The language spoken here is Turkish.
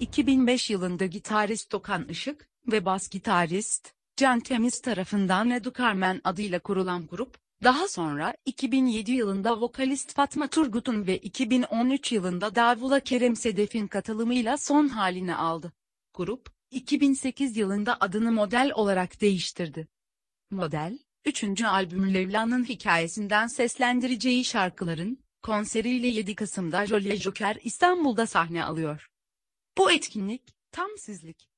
2005 yılında gitarist Okan Işık ve bas gitarist Can Temiz tarafından Edu Carmen adıyla kurulan grup, daha sonra 2007 yılında vokalist Fatma Turgut'un ve 2013 yılında Davula Kerem Sedef'in katılımıyla son halini aldı. Grup, 2008 yılında adını model olarak değiştirdi. Model, 3. albüm Levla'nın hikayesinden seslendireceği şarkıların, konseriyle 7 Kasım'da Jolly Joker İstanbul'da sahne alıyor. Bu etkinlik tam sizlik.